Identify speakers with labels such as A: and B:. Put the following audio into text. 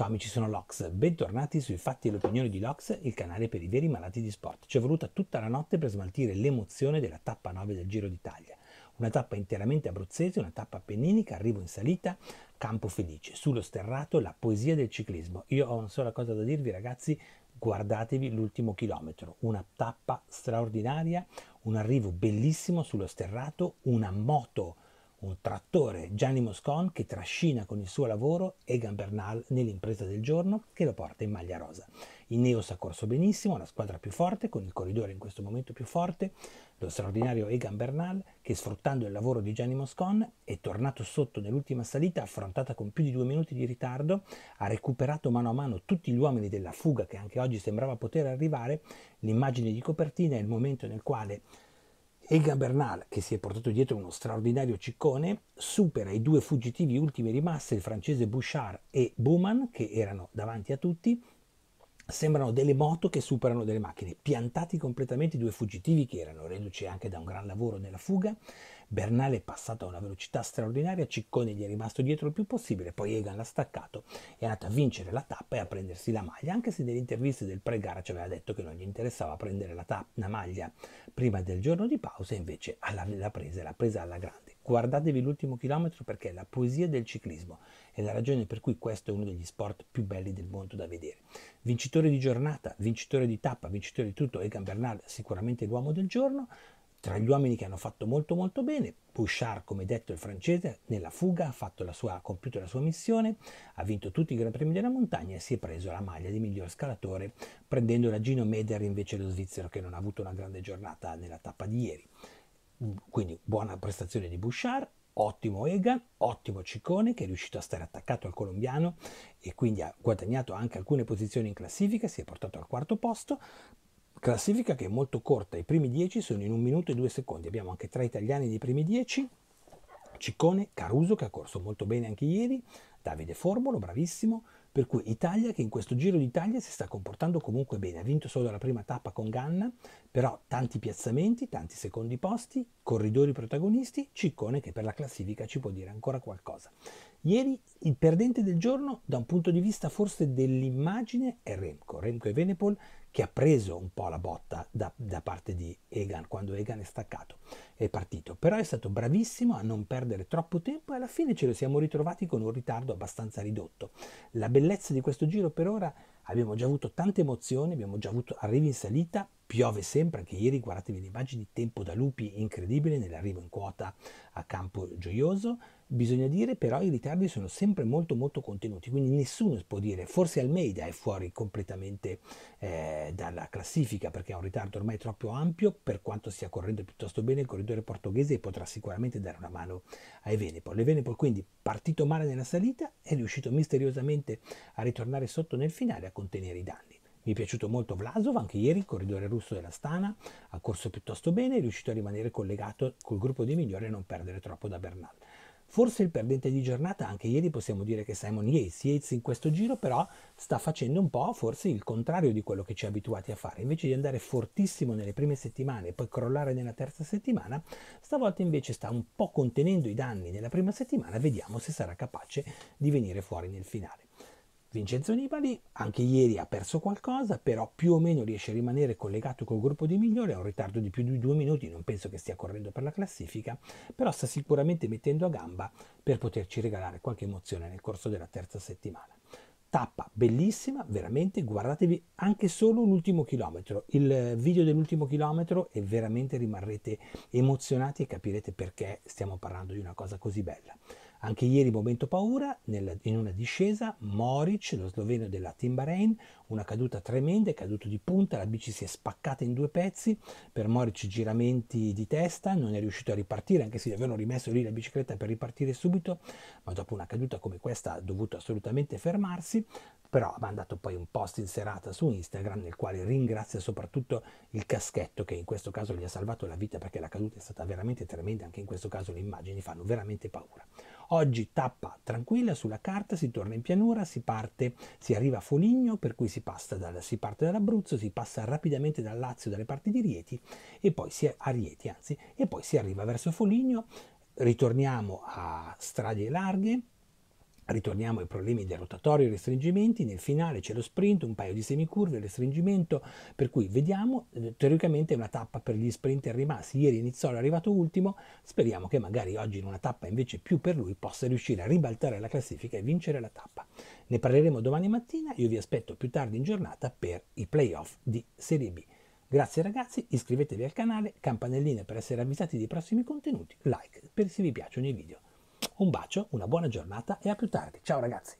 A: Ciao amici, sono Lox, bentornati sui fatti e l'opinione di Lox, il canale per i veri malati di sport. Ci è voluta tutta la notte per smaltire l'emozione della tappa 9 del Giro d'Italia. Una tappa interamente abruzzese, una tappa appenninica, arrivo in salita, campo felice, sullo sterrato la poesia del ciclismo. Io ho una sola cosa da dirvi ragazzi, guardatevi l'ultimo chilometro, una tappa straordinaria, un arrivo bellissimo sullo sterrato, una moto un trattore Gianni Moscon che trascina con il suo lavoro Egan Bernal nell'impresa del giorno che lo porta in maglia rosa. Ineos ha corso benissimo, la squadra più forte, con il corridore in questo momento più forte, lo straordinario Egan Bernal che sfruttando il lavoro di Gianni Moscon è tornato sotto nell'ultima salita affrontata con più di due minuti di ritardo, ha recuperato mano a mano tutti gli uomini della fuga che anche oggi sembrava poter arrivare, l'immagine di copertina è il momento nel quale Egan Bernal, che si è portato dietro uno straordinario ciccone, supera i due fuggitivi ultimi rimasti, il francese Bouchard e Bowman, che erano davanti a tutti. Sembrano delle moto che superano delle macchine, piantati completamente i due fuggitivi che erano reduci anche da un gran lavoro nella fuga. Bernal è passato a una velocità straordinaria, Ciccone gli è rimasto dietro il più possibile, poi Egan l'ha staccato, è andato a vincere la tappa e a prendersi la maglia, anche se nelle interviste del pre-gara ci aveva detto che non gli interessava prendere la, ta- la maglia prima del giorno di pausa, invece alla- la presa, l'ha presa alla grande. Guardatevi l'ultimo chilometro perché è la poesia del ciclismo è la ragione per cui questo è uno degli sport più belli del mondo da vedere. Vincitore di giornata, vincitore di tappa, vincitore di tutto, Egan Bernal sicuramente l'uomo del giorno, tra gli uomini che hanno fatto molto molto bene, Bouchard, come detto il francese, nella fuga ha, fatto la sua, ha compiuto la sua missione, ha vinto tutti i Gran Premi della montagna e si è preso la maglia di miglior scalatore, prendendo la Gino Meder invece lo svizzero che non ha avuto una grande giornata nella tappa di ieri. Quindi buona prestazione di Bouchard, ottimo Egan, ottimo Ciccone che è riuscito a stare attaccato al colombiano e quindi ha guadagnato anche alcune posizioni in classifica, si è portato al quarto posto, classifica che è molto corta, i primi 10 sono in un minuto e due secondi, abbiamo anche tre italiani dei primi 10, Ciccone, Caruso che ha corso molto bene anche ieri, Davide Formolo, bravissimo, per cui Italia che in questo Giro d'Italia si sta comportando comunque bene, ha vinto solo la prima tappa con Ganna, però tanti piazzamenti, tanti secondi posti, corridori protagonisti, Ciccone che per la classifica ci può dire ancora qualcosa. Ieri il perdente del giorno da un punto di vista forse dell'immagine è Remco, Remco e Venepol che ha preso un po' la botta da, da parte di Egan quando Egan è staccato, è partito, però è stato bravissimo a non perdere troppo tempo e alla fine ce lo siamo ritrovati con un ritardo abbastanza ridotto. La bellezza di questo giro per ora abbiamo già avuto tante emozioni, abbiamo già avuto arrivi in salita, Piove sempre, anche ieri guardatevi le immagini, tempo da lupi incredibile nell'arrivo in quota a campo gioioso. Bisogna dire però i ritardi sono sempre molto molto contenuti, quindi nessuno può dire, forse Almeida è fuori completamente eh, dalla classifica perché ha un ritardo ormai troppo ampio, per quanto stia correndo piuttosto bene il corridore portoghese potrà sicuramente dare una mano ai Venepol. Le Venepol quindi partito male nella salita è riuscito misteriosamente a ritornare sotto nel finale a contenere i danni. Mi è piaciuto molto Vlasov, anche ieri il corridore russo della Stana, ha corso piuttosto bene, è riuscito a rimanere collegato col gruppo dei migliori e non perdere troppo da Bernal. Forse il perdente di giornata, anche ieri possiamo dire che Simon Yates, Yates in questo giro però sta facendo un po' forse il contrario di quello che ci è abituati a fare, invece di andare fortissimo nelle prime settimane e poi crollare nella terza settimana, stavolta invece sta un po' contenendo i danni nella prima settimana, vediamo se sarà capace di venire fuori nel finale. Vincenzo Nibali anche ieri ha perso qualcosa, però più o meno riesce a rimanere collegato col gruppo di migliori, ha un ritardo di più di due minuti, non penso che stia correndo per la classifica, però sta sicuramente mettendo a gamba per poterci regalare qualche emozione nel corso della terza settimana. Tappa bellissima, veramente, guardatevi anche solo l'ultimo chilometro, il video dell'ultimo chilometro e veramente rimarrete emozionati e capirete perché stiamo parlando di una cosa così bella. Anche ieri momento paura, nella, in una discesa, Moric, lo sloveno della Team Bahrain, una caduta tremenda, è caduto di punta, la bici si è spaccata in due pezzi, per Moric giramenti di testa, non è riuscito a ripartire, anche se gli avevano rimesso lì la bicicletta per ripartire subito, ma dopo una caduta come questa ha dovuto assolutamente fermarsi, però ha mandato poi un post in serata su Instagram nel quale ringrazia soprattutto il caschetto che in questo caso gli ha salvato la vita perché la caduta è stata veramente tremenda, anche in questo caso le immagini fanno veramente paura. Oggi tappa tranquilla sulla carta, si torna in pianura, si parte, si arriva a Foligno, per cui si, dal, si parte dall'Abruzzo, si passa rapidamente dal Lazio, dalle parti di Rieti e poi si, a Rieti, anzi, e poi si arriva verso Foligno, ritorniamo a strade larghe, Ritorniamo ai problemi dei rotatori e restringimenti, nel finale c'è lo sprint, un paio di semicurve, il restringimento, per cui vediamo, eh, teoricamente è una tappa per gli sprinter rimasti, ieri Nizzolo è arrivato ultimo, speriamo che magari oggi in una tappa invece più per lui possa riuscire a ribaltare la classifica e vincere la tappa. Ne parleremo domani mattina, io vi aspetto più tardi in giornata per i playoff di Serie B. Grazie ragazzi, iscrivetevi al canale, campanellina per essere avvisati dei prossimi contenuti, like per se vi piace ogni video. Un bacio, una buona giornata e a più tardi. Ciao ragazzi!